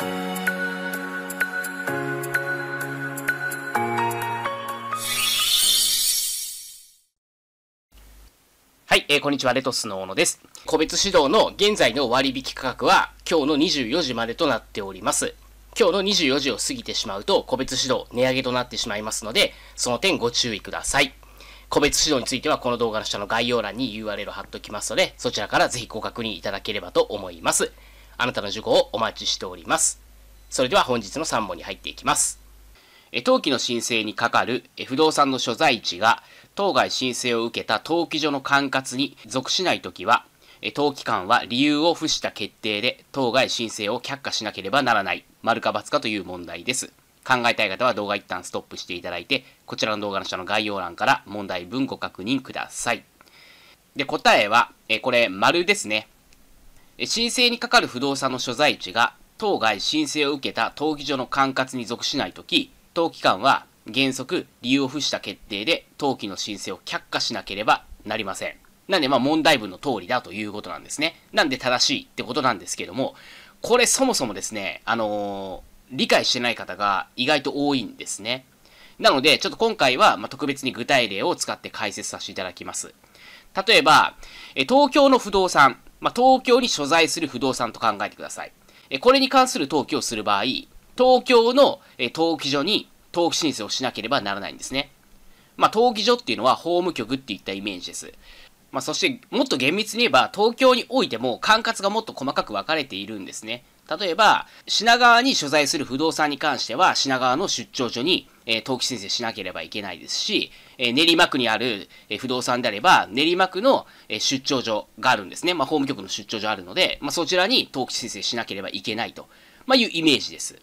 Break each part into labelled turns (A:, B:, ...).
A: はい、えー、こんにちは、レトスの小野です。個別指導の現在の割引価格は今日の24時までとなっております。今日の24時を過ぎてしまうと、個別指導値上げとなってしまいますので、その点ご注意ください。個別指導についてはこの動画の下の概要欄に URL を貼っておきますので、そちらからぜひご確認いただければと思います。あなたの受講をお待ちしております。それでは本日の3問に入っていきます。登記の申請にかかる不動産の所在地が当該申請を受けた登記所の管轄に属しないときは、登記官は理由を付した決定で当該申請を却下しなければならない、丸か×かという問題です。考えたい方は動画一旦ストップしていただいて、こちらの動画の下の概要欄から問題文ご確認ください。で、答えは、えこれ、丸ですね。申請にかかる不動産の所在地が当該申請を受けた登記所の管轄に属しないとき、登記官は原則理由を付した決定で登記の申請を却下しなければなりません。なんでまあ問題文の通りだということなんですね。なんで正しいってことなんですけども、これそもそもですね、あのー、理解してない方が意外と多いんですね。なので、ちょっと今回は、ま特別に具体例を使って解説させていただきます。例えば、え東京の不動産、まあ、東京に所在する不動産と考えてください。えこれに関する登記をする場合、東京の、え登記所に登記申請をしなければならないんですね。まあ、登記所っていうのは法務局っていったイメージです。まあ、そしてもっと厳密に言えば東京においても管轄がもっと細かく分かれているんですね。例えば、品川に所在する不動産に関しては、品川の出張所にえ登記申請しなければいけないですし、え練馬区にある、え不動産であれば、練馬区の、え出張所があるんですね。まあ、法務局の出張所あるので、まあ、そちらに登記申請しなければいけないと、まあ、いうイメージです。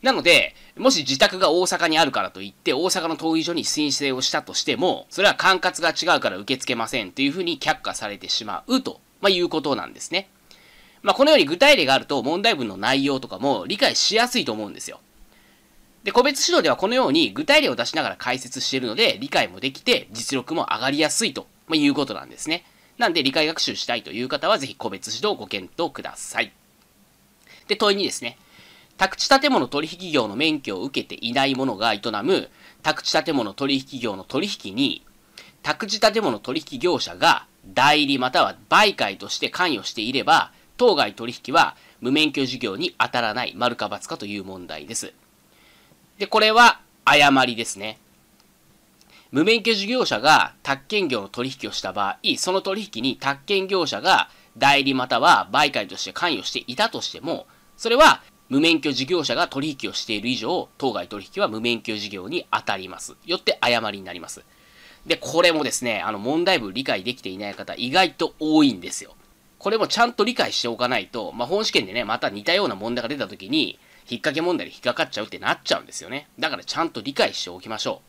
A: なので、もし自宅が大阪にあるからといって、大阪の闘技所に申請をしたとしても、それは管轄が違うから受け付けませんというふうに却下されてしまうと、まあ、いうことなんですね。まあ、このように具体例があると問題文の内容とかも理解しやすいと思うんですよ。で、個別指導ではこのように具体例を出しながら解説しているので、理解もできて、実力も上がりやすいと、まいうことなんですね。なんで、理解学習したいという方は、ぜひ個別指導をご検討ください。で、問いにですね、宅地建物取引業の免許を受けていない者が営む、宅地建物取引業の取引に、宅地建物取引業者が代理または媒介として関与していれば、当該取引は無免許事業に当たらない、丸か×かという問題です。で、これは誤りですね。無免許事業者が宅建業の取引をした場合、その取引に宅建業者が代理または媒介として関与していたとしても、それは無免許事業者が取引をしている以上、当該取引は無免許事業に当たります。よって誤りになります。で、これもですね、あの問題文理解できていない方意外と多いんですよ。これもちゃんと理解しておかないと、まあ、本試験でね、また似たような問題が出た時に、引っ掛け問題で引っかかっちゃうってなっちゃうんですよね。だからちゃんと理解しておきましょ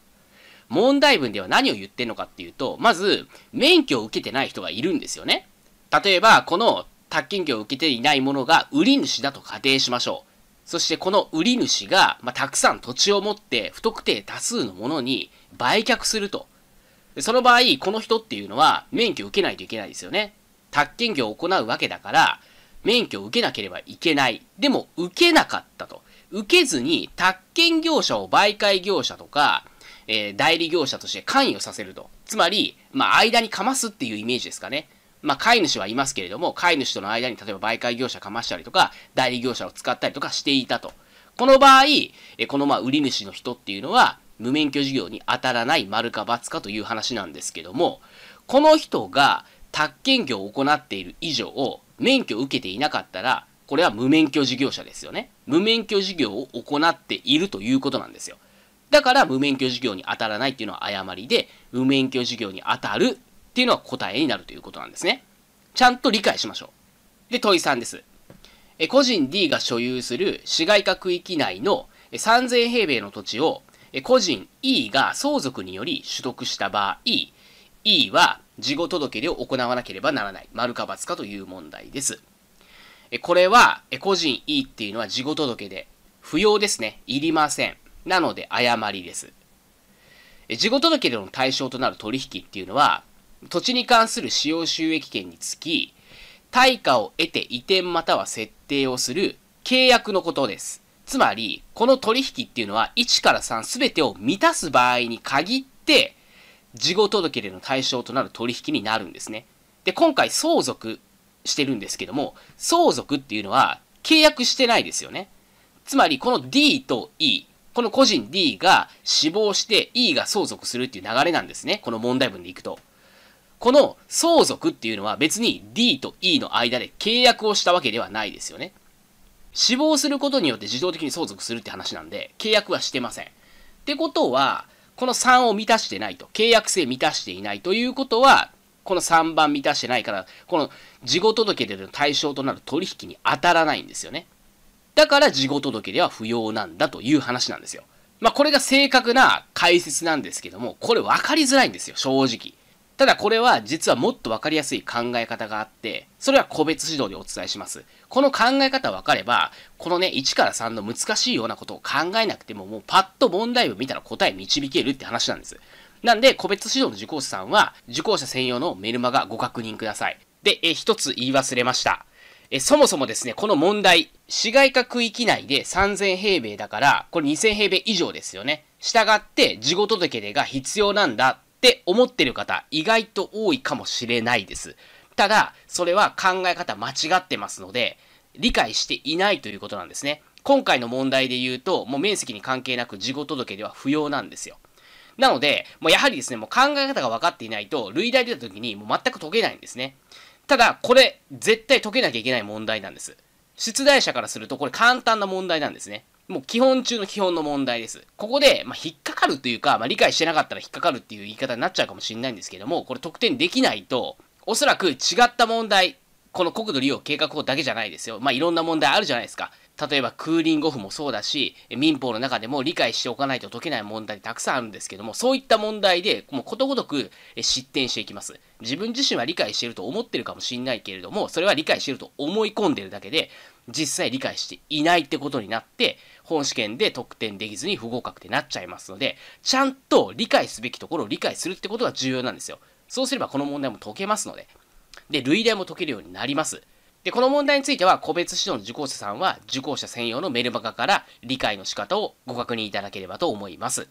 A: う。問題文では何を言ってんのかっていうと、まず、免許を受けてない人がいるんですよね。例えば、この宅建業を受けていないものが売り主だと仮定しましょう。そしてこの売り主が、まあ、たくさん土地を持って不特定多数のものに売却すると。その場合、この人っていうのは免許を受けないといけないですよね。宅建業を行うわけだから、免許を受けなければいけない。でも、受けなかったと。受けずに、宅建業者を媒介業者とか、えー、代理業者として関与させると。つまり、まあ、間にかますっていうイメージですかね。まあ、飼い主はいますけれども、飼い主との間に例えば媒介業者かましたりとか、代理業者を使ったりとかしていたと。この場合、えこのまあ売り主の人っていうのは、無免許事業に当たらない丸か罰かという話なんですけども、この人が宅建業を行っている以上、免許を受けていなかったら、これは無免許事業者ですよね。無免許事業を行っているということなんですよ。だから無免許事業に当たらないっていうのは誤りで、無免許事業に当たるっていうのは答えになるということなんですね。ちゃんと理解しましょう。で、問い3です。え個人 D が所有する市街化区域内の3000平米の土地を個人 E が相続により取得した場合、E は事後届出を行わなければならない。丸か罰かという問題です。これは、個人 E っていうのは事後届で、不要ですね。いりません。なので、誤りです。事後届での対象となる取引っていうのは、土地に関する使用収益権につき、対価を得て移転または設定をする契約のことです。つまり、この取引っていうのは1から3全てを満たす場合に限って事後届での対象となる取引になるんですね。で、今回相続してるんですけども、相続っていうのは契約してないですよね。つまりこの D と E、この個人 D が死亡して E が相続するっていう流れなんですね。この問題文でいくと。この相続っていうのは別に D と E の間で契約をしたわけではないですよね。死亡することによって自動的に相続するって話なんで、契約はしてません。ってことは、この3を満たしてないと。契約性満たしていないということは、この3番満たしてないから、この事後届出の対象となる取引に当たらないんですよね。だから事後届では不要なんだという話なんですよ。まあこれが正確な解説なんですけども、これ分かりづらいんですよ、正直。ただこれは実はもっと分かりやすい考え方があって、それは個別指導でお伝えします。この考え方わかれば、このね、1から3の難しいようなことを考えなくても、もうパッと問題文見たら答え導けるって話なんです。なんで、個別指導の受講者さんは、受講者専用のメルマガご確認ください。で、え、一つ言い忘れました。え、そもそもですね、この問題、市街化区域内で3000平米だから、これ2000平米以上ですよね。従って、事後届出が必要なんだって思ってる方、意外と多いかもしれないです。ただ、それは考え方間違ってますので、理解していないということなんですね。今回の問題で言うと、もう面積に関係なく事後届では不要なんですよ。なので、もうやはりですね、もう考え方が分かっていないと、類題出た時にもう全く解けないんですね。ただ、これ、絶対解けなきゃいけない問題なんです。出題者からすると、これ簡単な問題なんですね。もう基本中の基本の問題です。ここで、まあ、引っかかるというか、まあ、理解してなかったら引っかかるっていう言い方になっちゃうかもしれないんですけども、これ得点できないと、おそらく違った問題、この国土利用計画法だけじゃないですよ。まあ、いろんな問題あるじゃないですか。例えばクーリングオフもそうだし、民法の中でも理解しておかないと解けない問題たくさんあるんですけども、そういった問題で、もうことごとく失点していきます。自分自身は理解していると思ってるかもしれないけれども、それは理解していると思い込んでるだけで、実際理解していないってことになって、本試験で得点できずに不合格ってなっちゃいますので、ちゃんと理解すべきところを理解するってことが重要なんですよ。そうすればこの問題も解けますので。で、類題も解けるようになります。で、この問題については、個別指導の受講者さんは、受講者専用のメルマガから理解の仕方をご確認いただければと思います。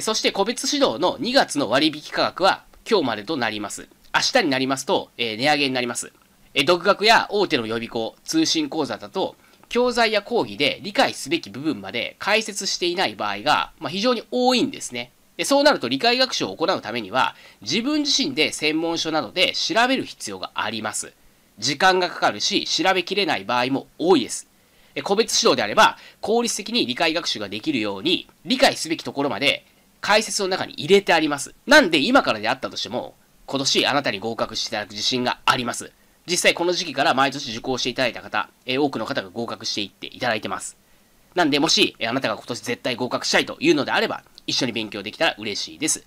A: そして、個別指導の2月の割引価格は、今日までとなります。明日になりますと、えー、値上げになります。え独学や大手の予備校、通信講座だと、教材や講義で理解すべき部分まで解説していない場合が、まあ、非常に多いんですね。でそうなると理解学習を行うためには、自分自身で専門書などで調べる必要があります。時間がかかるし、調べきれない場合も多いです。個別指導であれば、効率的に理解学習ができるように、理解すべきところまで解説の中に入れてあります。なんで今からであったとしても、今年あなたに合格していただく自信があります。実際この時期から毎年受講していただいた方、え多くの方が合格していっていただいてます。なんでもし、あなたが今年絶対合格したいというのであれば、一緒に勉強できたら嬉しいです。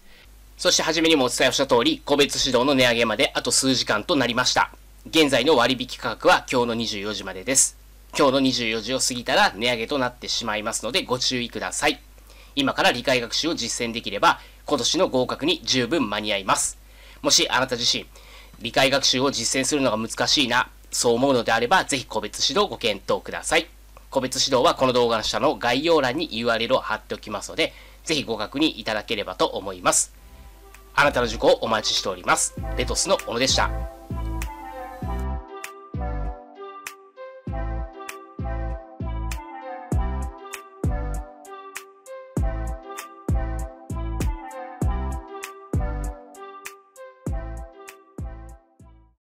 A: そして初めにもお伝えをした通り、個別指導の値上げまであと数時間となりました。現在の割引価格は今日の24時までです。今日の24時を過ぎたら値上げとなってしまいますのでご注意ください。今から理解学習を実践できれば今年の合格に十分間に合います。もしあなた自身理解学習を実践するのが難しいな、そう思うのであればぜひ個別指導ご検討ください。個別指導はこの動画の下の概要欄に URL を貼っておきますのでぜひご確認いただければと思います。あなたの受講をお待ちしております。レトスの小野でした。